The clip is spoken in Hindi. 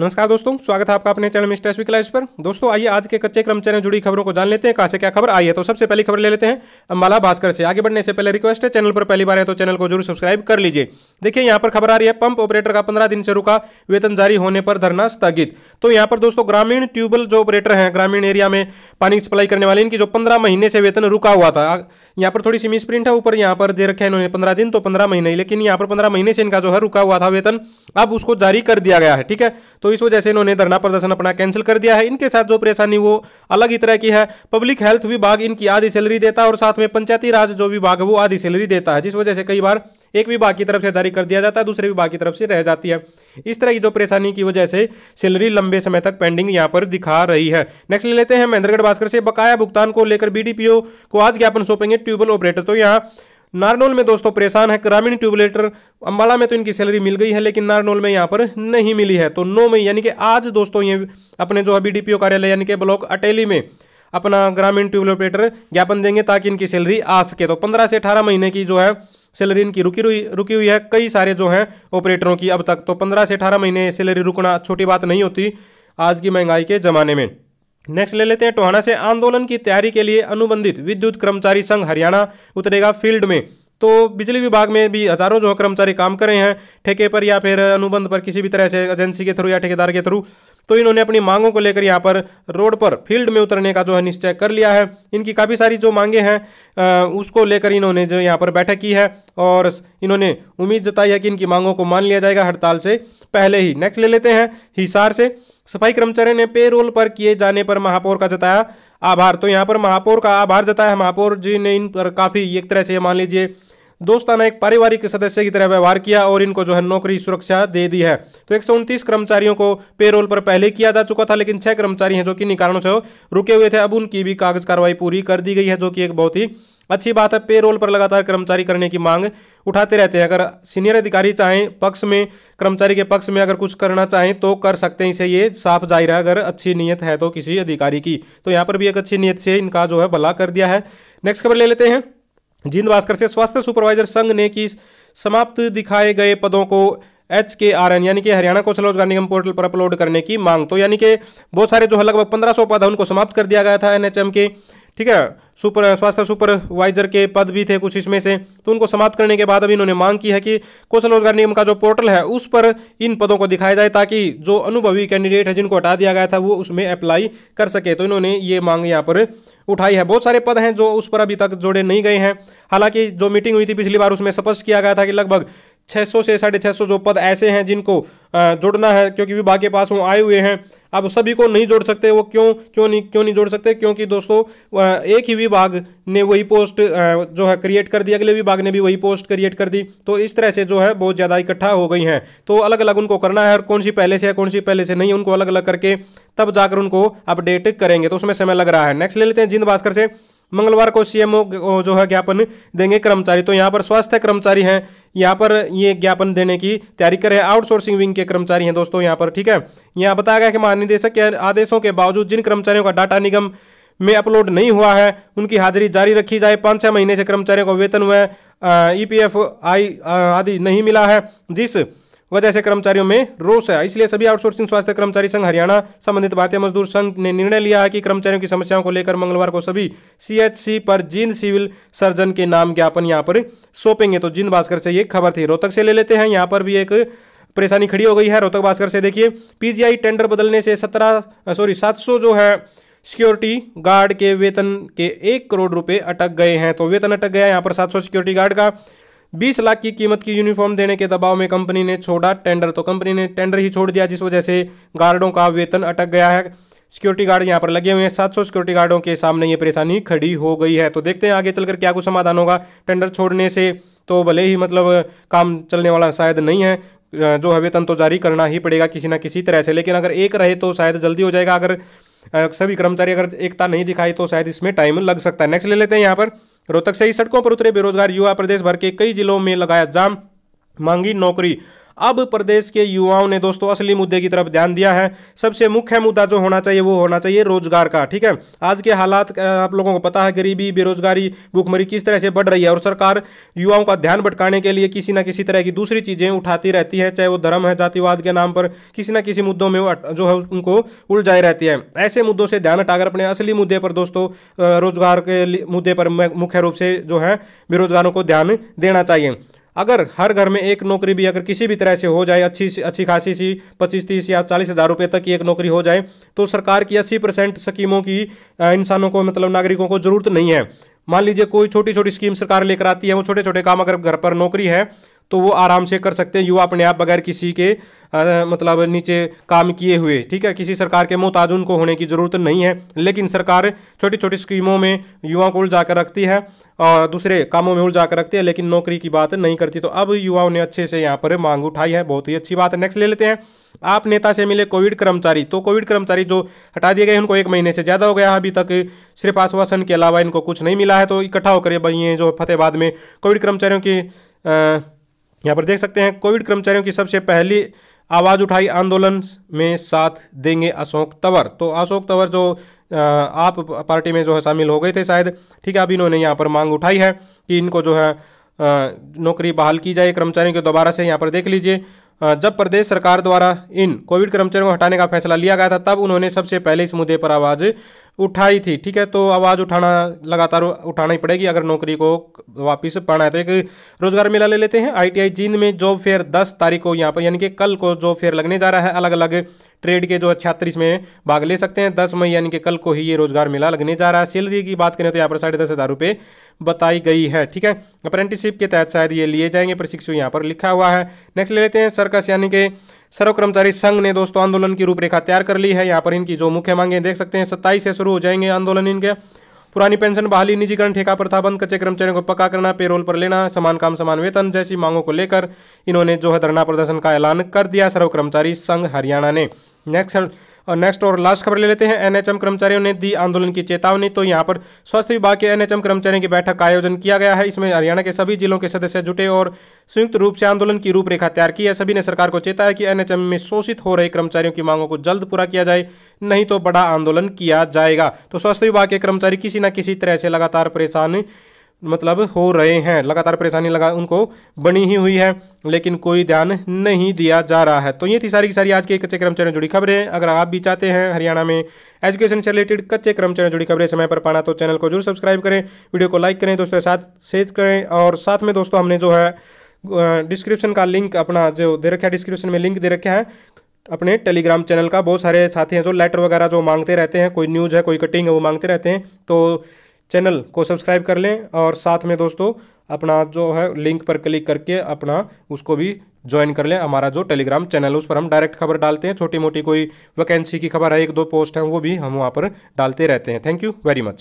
नमस्कार दोस्तों स्वागत है आपका अपने चैनल मिस्टर एस क्लास पर दोस्तों आइए आज के कच्चे कर्मचारियों जुड़ी खबरों को जान लेते हैं कहाँ से क्या खबर आई है तो सबसे पहली खबर ले लेते हैं अम्बाला भास्कर से आगे बढ़ने से पहले रिक्वेस्ट है चैनल पर पहली बार है तो चैनल को जरूर सब्सक्राइब कर लीजिए देखिए यहाँ पर खबर आ रही है पंप ऑपरेटर का पंद्रह दिन से रुका वेतन जारी होने पर धरना स्थगित तो यहाँ पर दोस्तों ग्रामीण ट्यूबवेल जो ऑपरेटर हैं ग्रामीण एरिया में पानी सप्लाई करने वाले इनकी जो पंद्रह महीने से वेतन रुका हुआ था यहाँ पर थोड़ी सी मिस प्रिंट है ऊपर यहाँ पर दे रखे हैं इन्होंने पंद्रह दिन तो पंद्रह महीने लेकिन यहाँ पर पंद्रह महीने से इनका जो है रुका हुआ था वेतन अब उसको जारी कर दिया गया है ठीक है तो इस वजह से इन्होंने धरना प्रदर्शन अपना कैंसिल कर दिया है इनके साथ जो परेशानी वो अलग ही तरह की है पब्लिक हेल्थ विभाग इनकी आधी सैलरी देता है और साथ में पंचायती राज जो विभाग है वो आधी सैलरी देता है जिस वजह से कई बार एक विभाग की तरफ से जारी कर दिया जाता है दूसरे विभाग की तरफ से रह जाती है इस तरह की जो परेशानी की वजह से सैलरी लंबे समय तक पेंडिंग यहाँ पर दिखा रही है नेक्स्ट ले लेते हैं महेंद्रगढ़ भास्कर से बकाया भुगतान को लेकर बीडीपीओ को आज ज्ञापन सौंपेंगे ट्यूबवेल ऑपरेटर तो यहाँ नारनोल में दोस्तों परेशान है ग्रामीण ट्यूबलेटर अम्बाला में तो इनकी सैलरी मिल गई है लेकिन नारनोल में यहाँ पर नहीं मिली है तो नौ मई यानी कि आज दोस्तों ये अपने जो अभी डीपीओ कार्यालय यानी कि ब्लॉक अटेली में अपना ग्रामीण ट्यूबल ऑपरेटर ज्ञापन देंगे ताकि इनकी सैलरी आ सके तो पंद्रह से अठारह महीने की जो है सैलरी इनकी रुकी हुई रुकी हुई है कई सारे जो हैं ऑपरेटरों की अब तक तो पंद्रह से अठारह महीने सैलरी रुकना छोटी बात नहीं होती आज की महंगाई के ज़माने में नेक्स्ट ले लेते हैं टोहाना से आंदोलन की तैयारी के लिए अनुबंधित विद्युत कर्मचारी संघ हरियाणा उतरेगा फील्ड में तो बिजली विभाग में भी हजारों जो कर्मचारी काम कर रहे हैं ठेके पर या फिर अनुबंध पर किसी भी तरह से एजेंसी के थ्रू या ठेकेदार के थ्रू तो इन्होंने अपनी मांगों को लेकर यहाँ पर रोड पर फील्ड में उतरने का जो है निश्चय कर लिया है इनकी काफ़ी सारी जो मांगे हैं उसको लेकर इन्होंने जो यहाँ पर बैठक की है और इन्होंने उम्मीद जताई है कि इनकी मांगों को मान लिया जाएगा हड़ताल से पहले ही नेक्स्ट ले लेते हैं हिसार से सफाई कर्मचारी ने पेरोल पर किए जाने पर महापौर का जताया आभार तो यहाँ पर महापौर का आभार जताया महापौर जी ने इन पर काफ़ी एक तरह से मान लीजिए ने एक पारिवारिक सदस्य की तरह व्यवहार किया और इनको जो है नौकरी सुरक्षा दे दी है तो एक कर्मचारियों को पेरोल पर पहले किया जा चुका था लेकिन छह कर्मचारी हैं जो कि निकारणों से रुके हुए थे अब उनकी भी कागज कार्रवाई पूरी कर दी गई है जो कि एक बहुत ही अच्छी बात है पेरोल पर लगातार कर्मचारी करने की मांग उठाते रहते हैं अगर सीनियर अधिकारी चाहें पक्ष में कर्मचारी के पक्ष में अगर कुछ करना चाहें तो कर सकते हैं इसे ये साफ जाहिर है अगर अच्छी नीयत है तो किसी अधिकारी की तो यहाँ पर भी एक अच्छी नीयत से इनका जो है भला कर दिया है नेक्स्ट खबर ले लेते हैं जिंद भास्कर से स्वास्थ्य सुपरवाइजर संघ ने की समाप्त दिखाए गए पदों को एच के आर एन यानी कि हरियाणा कौशल रोजगार निगम पोर्टल पर अपलोड करने की मांग तो यानी कि बहुत सारे जो लगभग पंद्रह सौ पद उनको समाप्त कर दिया गया था एनएचएम के ठीक है सुपर स्वास्थ्य सुपरवाइजर के पद भी थे कुछ इसमें से तो उनको समाप्त करने के बाद अभी इन्होंने मांग की है कि कौशल रोजगार निगम का जो पोर्टल है उस पर इन पदों को दिखाया जाए ताकि जो अनुभवी कैंडिडेट है जिनको हटा दिया गया था वो उसमें अप्लाई कर सके तो इन्होंने ये मांग यहाँ पर उठाई है बहुत सारे पद हैं जो उस पर अभी तक जोड़े नहीं गए हैं हालांकि जो मीटिंग हुई थी पिछली बार उसमें स्पष्ट किया गया था कि लगभग 600 से साढ़े छः जो पद ऐसे हैं जिनको जोड़ना है क्योंकि विभाग के पास वो आए हुए हैं अब सभी को नहीं जोड़ सकते वो क्यों क्यों नहीं क्यों नहीं जोड़ सकते क्योंकि दोस्तों एक ही विभाग ने वही पोस्ट जो है क्रिएट कर दी अगले विभाग ने भी वही पोस्ट क्रिएट कर दी तो इस तरह से जो है बहुत ज़्यादा इकट्ठा हो गई हैं तो अलग अलग उनको करना है और कौन सी पहले से है कौन सी पहले से नहीं उनको अलग अलग करके तब जाकर उनको अपडेट करेंगे तो उसमें समय लग रहा है नेक्स्ट ले लेते हैं जिंद भास्कर से मंगलवार को सीएमओ जो है ज्ञापन देंगे कर्मचारी तो यहाँ पर स्वास्थ्य कर्मचारी हैं यहाँ पर ये ज्ञापन देने की तैयारी कर रहे हैं आउटसोर्सिंग विंग के कर्मचारी हैं दोस्तों यहाँ पर ठीक है यहाँ बताया गया कि महानिदेशक के आदेशों के बावजूद जिन कर्मचारियों का डाटा निगम में अपलोड नहीं हुआ है उनकी हाजिरी जारी रखी जाए पाँच छः महीने से कर्मचारियों को वेतन व ई पी एफ आई आदि नहीं मिला है जिस वजह से कर्मचारियों में रोष है इसलिए सभी आउटसोर्सिंग स्वास्थ्य कर्मचारी संघ हरियाणा संबंधित भारतीय मजदूर संघ ने निर्णय लिया है कि कर्मचारियों की समस्याओं को लेकर मंगलवार को सभी सीएचसी पर जिंद सिविल सर्जन के नाम ज्ञापन यहाँ पर सौंपेंगे तो जिंद भास्कर से ये खबर थी रोहतक से ले लेते हैं यहाँ पर भी एक परेशानी खड़ी हो गई है रोहतक भास्कर से देखिए पीजीआई टेंडर बदलने से सत्रह सॉरी सात जो है सिक्योरिटी गार्ड के वेतन के एक करोड़ रुपए अटक गए हैं तो वेतन अटक गया यहाँ पर सौ सिक्योरिटी गार्ड का बीस लाख की कीमत की यूनिफॉर्म देने के दबाव में कंपनी ने छोड़ा टेंडर तो कंपनी ने टेंडर ही छोड़ दिया जिस वजह से गार्डों का वेतन अटक गया है सिक्योरिटी गार्ड यहाँ पर लगे हुए हैं सात सौ सिक्योरिटी गार्डों के सामने ये परेशानी खड़ी हो गई है तो देखते हैं आगे चलकर क्या कुछ समाधान होगा टेंडर छोड़ने से तो भले ही मतलब काम चलने वाला शायद नहीं है जो है वेतन तो जारी करना ही पड़ेगा किसी ना किसी तरह से लेकिन अगर एक रहे तो शायद जल्दी हो जाएगा अगर सभी कर्मचारी अगर एकता नहीं दिखाई तो शायद इसमें टाइम लग सकता है नेक्स्ट ले लेते हैं यहाँ पर रोहतक से ही सड़कों पर उतरे बेरोजगार युवा प्रदेश भर के कई जिलों में लगाया जाम मांगी नौकरी अब प्रदेश के युवाओं ने दोस्तों असली मुद्दे की तरफ ध्यान दिया है सबसे मुख्य मुद्दा जो होना चाहिए वो होना चाहिए रोजगार का ठीक है आज के हालात आप लोगों को पता है गरीबी बेरोजगारी भूखमरी किस तरह से बढ़ रही है और सरकार युवाओं का ध्यान भटकाने के लिए किसी न किसी तरह की दूसरी चीज़ें उठाती रहती है चाहे वो धर्म है जातिवाद के नाम पर किसी न किसी मुद्दों में जो है उनको उलझाई रहती है ऐसे मुद्दों से ध्यान हटाकर अपने असली मुद्दे पर दोस्तों रोजगार के मुद्दे पर मुख्य रूप से जो है बेरोजगारों को ध्यान देना चाहिए अगर हर घर में एक नौकरी भी अगर किसी भी तरह से हो जाए अच्छी अच्छी खासी सी पच्चीस तीस या चालीस हज़ार रुपये तक की एक नौकरी हो जाए तो सरकार की अस्सी परसेंट स्कीमों की इंसानों को मतलब नागरिकों को ज़रूरत नहीं है मान लीजिए कोई छोटी छोटी स्कीम सरकार लेकर आती है वो छोटे छोटे काम अगर घर पर नौकरी है तो वो आराम से कर सकते हैं युवा अपने आप बगैर किसी के आ, मतलब नीचे काम किए हुए ठीक है किसी सरकार के मोहताज उनको होने की ज़रूरत नहीं है लेकिन सरकार छोटी छोटी स्कीमों में युवाओं को उलझा कर रखती है और दूसरे कामों में उलझा कर रखती है लेकिन नौकरी की बात नहीं करती तो अब युवाओं ने अच्छे से यहाँ पर मांग उठाई है बहुत ही अच्छी बात है नेक्स्ट ले लेते हैं आप नेता से मिले कोविड कर्मचारी तो कोविड कर्मचारी जो हटा दिए गए उनको एक महीने से ज़्यादा हो गया अभी तक सिर्फ आश्वासन के अलावा इनको कुछ नहीं मिला है तो इकट्ठा होकर ये जो फतेहबाद में कोविड कर्मचारियों की यहाँ पर देख सकते हैं कोविड कर्मचारियों की सबसे पहली आवाज़ उठाई आंदोलन में साथ देंगे अशोक तंवर तो अशोक तंवर जो आप पार्टी में जो है शामिल हो गए थे शायद ठीक है अब इन्होंने यहाँ पर मांग उठाई है कि इनको जो है नौकरी बहाल की जाए कर्मचारियों के दोबारा से यहाँ पर देख लीजिए जब प्रदेश सरकार द्वारा इन कोविड कर्मचारियों को हटाने का फैसला लिया गया था तब उन्होंने सबसे पहले इस मुद्दे पर आवाज़ उठाई थी ठीक है तो आवाज़ उठाना लगातार उठाना ही पड़ेगी अगर नौकरी को वापिस पाना है तो एक रोजगार मेला ले लेते हैं आईटीआई जींद में जॉब फेयर दस तारीख को यहाँ पर यानी कि कल को जॉब फेयर लगने जा रहा है अलग अलग ट्रेड के जो छत्तीस में भाग ले सकते हैं दस मई यानी कि कल को ही ये रोजगार मेला लगने जा रहा है सैलरी की बात करें तो यहाँ पर साढ़े दस हज़ार रुपये बताई गई है ठीक है अप्रेंटिसशिप के तहत शायद ये लिए जाएंगे प्रशिक्षु यहाँ पर लिखा हुआ है नेक्स्ट ले लेते हैं सर्कस यानी कि सर्व कर्मचारी संघ ने दोस्तों आंदोलन की रूपरेखा तैयार कर ली है यहाँ पर इनकी जो मुख्य मांगे देख सकते हैं सत्ताईस से शुरू हो जाएंगे आंदोलन इनके पुरानी पेंशन बहाली निजीकरण ठेका प्रथा बंद कच्चे कर्मचारियों को पक्का करना पेरोल पर लेना समान काम समान वेतन जैसी मांगों को लेकर इन्होंने जो है धरना प्रदर्शन का ऐलान कर दिया सर्व कर्मचारी संघ हरियाणा ने नेक्स्ट और नेक्स्ट और लास्ट खबर ले लेते हैं एनएचएम कर्मचारियों ने दी आंदोलन की चेतावनी तो यहाँ पर स्वास्थ्य विभाग के एनएचएम कर्मचारियों की बैठक का आयोजन किया गया है इसमें हरियाणा के सभी जिलों के सदस्य जुटे और संयुक्त रूप से आंदोलन की रूपरेखा तैयार की है सभी ने सरकार को चेताया कि एनएचएम में शोषित हो रहे कर्मचारियों की मांगों को जल्द पूरा किया जाए नहीं तो बड़ा आंदोलन किया जाएगा तो स्वास्थ्य विभाग के कर्मचारी किसी न किसी तरह से लगातार परेशान मतलब हो रहे हैं लगातार परेशानी लगा उनको बनी ही हुई है लेकिन कोई ध्यान नहीं दिया जा रहा है तो ये थी सारी की सारी आज के कच्चे कर्मचारियों जुड़ी खबरें अगर आप भी चाहते हैं हरियाणा में एजुकेशन से रिलेटेड कच्चे कर्मचारियों जुड़ी खबरें समय पर पाना तो चैनल को जरूर सब्सक्राइब करें वीडियो को लाइक करें दोस्तों के साथ शेयर करें और साथ में दोस्तों हमने जो है डिस्क्रिप्शन का लिंक अपना जो दे रखा है डिस्क्रिप्शन में लिंक दे रखा है अपने टेलीग्राम चैनल का बहुत सारे साथी हैं जो लेटर वगैरह जो मांगते रहते हैं कोई न्यूज़ है कोई कटिंग है वो मांगते रहते हैं तो चैनल को सब्सक्राइब कर लें और साथ में दोस्तों अपना जो है लिंक पर क्लिक करके अपना उसको भी ज्वाइन कर लें हमारा जो टेलीग्राम चैनल है उस पर हम डायरेक्ट खबर डालते हैं छोटी मोटी कोई वैकेंसी की खबर है एक दो पोस्ट हैं वो भी हम वहाँ पर डालते रहते हैं थैंक यू वेरी मच